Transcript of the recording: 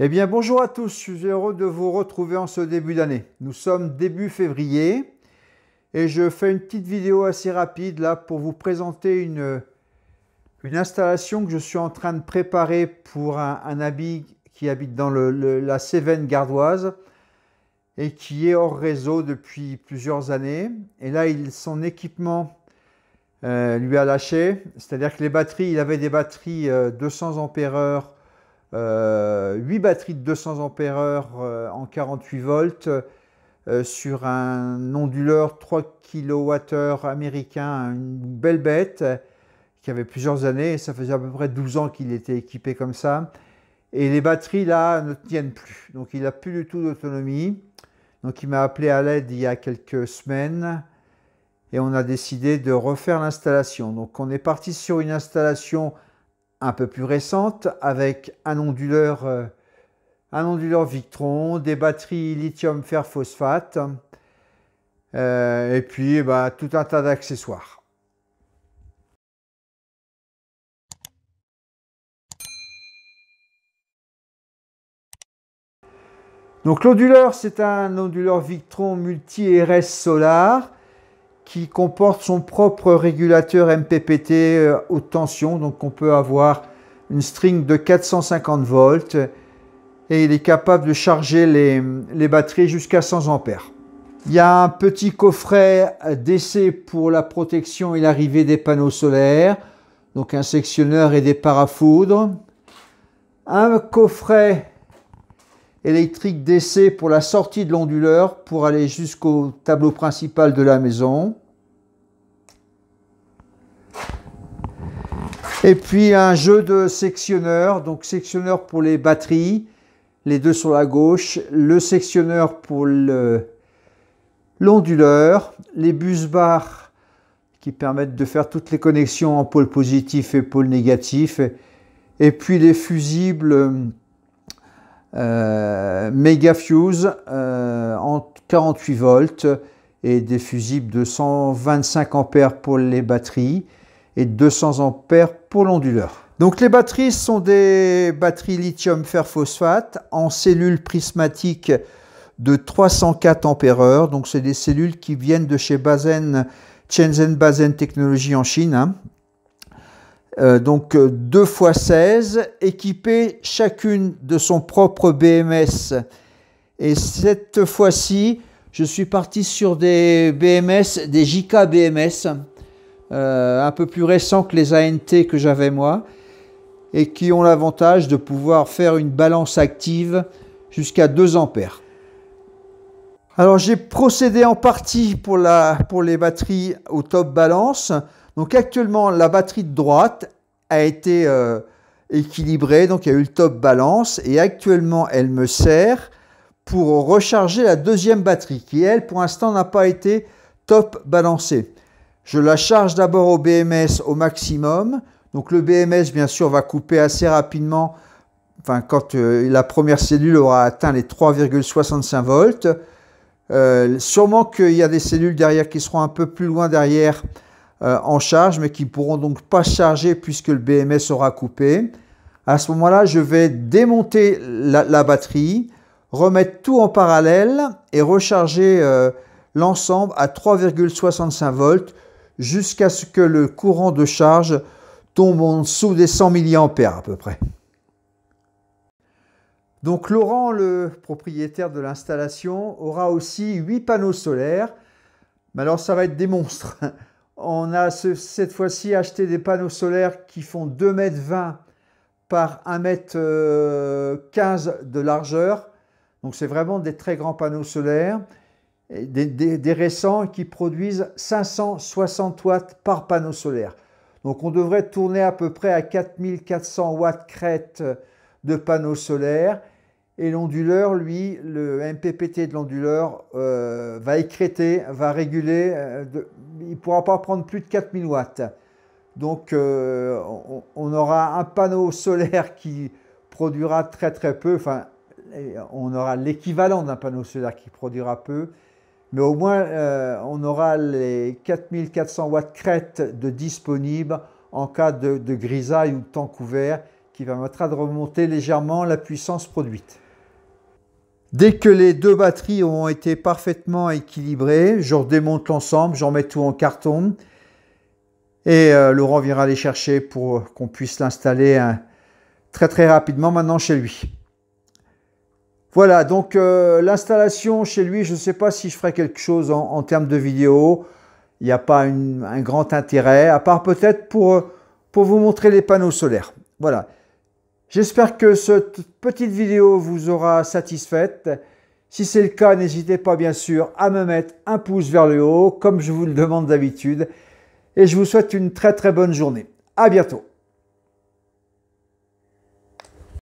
Eh bien bonjour à tous, je suis heureux de vous retrouver en ce début d'année. Nous sommes début février et je fais une petite vidéo assez rapide là pour vous présenter une, une installation que je suis en train de préparer pour un, un ami qui habite dans la Cévenne gardoise et qui est hors réseau depuis plusieurs années. Et là, son équipement euh, lui a lâché, c'est-à-dire que les batteries, il avait des batteries 200 euh, ampères 8 euh, batteries de 200 heure euh, en 48 volts euh, sur un onduleur 3 kWh américain, une belle bête qui avait plusieurs années, ça faisait à peu près 12 ans qu'il était équipé comme ça. Et les batteries là ne tiennent plus, donc il n'a plus du tout d'autonomie. Donc il m'a appelé à l'aide il y a quelques semaines et on a décidé de refaire l'installation. Donc on est parti sur une installation un peu plus récente avec un onduleur, euh, un onduleur Victron, des batteries lithium-fer phosphate euh, et puis eh ben, tout un tas d'accessoires. Donc l'onduleur, c'est un onduleur Victron multi-RS solar qui comporte son propre régulateur MPPT euh, haute tension. Donc on peut avoir une string de 450 volts et il est capable de charger les, batteries jusqu'à 100 ampères. Il y a un petit coffret d'essai pour la protection et l'arrivée des panneaux solaires, donc un sectionneur et des parafoudres. Un coffret électrique d'essai pour la sortie de l'onduleur pour aller jusqu'au tableau principal de la maison. Et puis un jeu de sectionneurs donc sectionneur pour les batteries, les deux sur la gauche, le sectionneur pour l'onduleur, les bus qui permettent de faire toutes les connexions en pôle positif et pôle négatif, et puis les fusibles euh, Mega fuse euh, en 48 volts et des fusibles de 125 ampères pour les batteries et 200 ampères pour l'onduleur. Donc les batteries sont des batteries lithium fer phosphate en cellules prismatiques de 304 ampères Donc c'est des cellules qui viennent de chez Bazen, Shenzhen Bazen Technology en Chine. Hein. Euh, donc 2 x 16, équipé chacune de son propre BMS. Et cette fois-ci, je suis parti sur des BMS, des JK BMS, euh, un peu plus récents que les ANT que j'avais moi, et qui ont l'avantage de pouvoir faire une balance active jusqu'à 2 ampères. Alors j'ai procédé en partie pour les batteries au top balance. Donc actuellement, la batterie de droite a été euh, équilibrée, donc il y a eu le top balance, et actuellement, elle me sert pour recharger la deuxième batterie, qui elle, pour l'instant, n'a pas été top balancée. Je la charge d'abord au BMS au maximum, donc le BMS, bien sûr, va couper assez rapidement, enfin, quand euh, la première cellule aura atteint les 3,65 volts. Euh, sûrement qu'il y a des cellules derrière qui seront un peu plus loin derrière euh, en charge, mais qui ne pourront donc pas charger puisque le BMS aura coupé. À ce moment-là, je vais démonter la, batterie, remettre tout en parallèle et recharger euh, l'ensemble à 3,65 volts jusqu'à ce que le courant de charge tombe en dessous des 100 mA à peu près. Donc Laurent, le propriétaire de l'installation, aura aussi 8 panneaux solaires. Mais alors ça va être des monstres. On a cette fois-ci acheté des panneaux solaires qui font 2,20 m par 1,15 m euh, de largeur. Donc c'est vraiment des très grands panneaux solaires, des, des, récents qui produisent 560 watts par panneau solaire. Donc on devrait tourner à peu près à 4400 watts crête de panneaux solaires et l'onduleur, lui, le MPPT de l'onduleur euh, va écréter, va réguler, euh, il ne pourra pas prendre plus de 4000 watts. Donc euh, on, aura un panneau solaire qui produira très très peu, enfin on aura l'équivalent d'un panneau solaire qui produira peu, mais au moins on aura les 4400 watts crête de disponibles en cas de, de grisaille ou de temps couvert qui permettra de remonter légèrement la puissance produite. Dès que les deux batteries ont été parfaitement équilibrées, je redémonte l'ensemble, j'en mets tout en carton. Et euh, Laurent viendra les chercher pour qu'on puisse l'installer très très rapidement maintenant chez lui. Voilà, donc euh, l'installation chez lui, je ne sais pas si je ferai quelque chose en, termes de vidéo. Il n'y a pas un grand intérêt, à part peut-être pour, pour vous montrer les panneaux solaires. Voilà. J'espère que cette petite vidéo vous aura satisfaite. Si c'est le cas, n'hésitez pas bien sûr à me mettre un pouce vers le haut, comme je vous le demande d'habitude. Et je vous souhaite une très très bonne journée. À bientôt.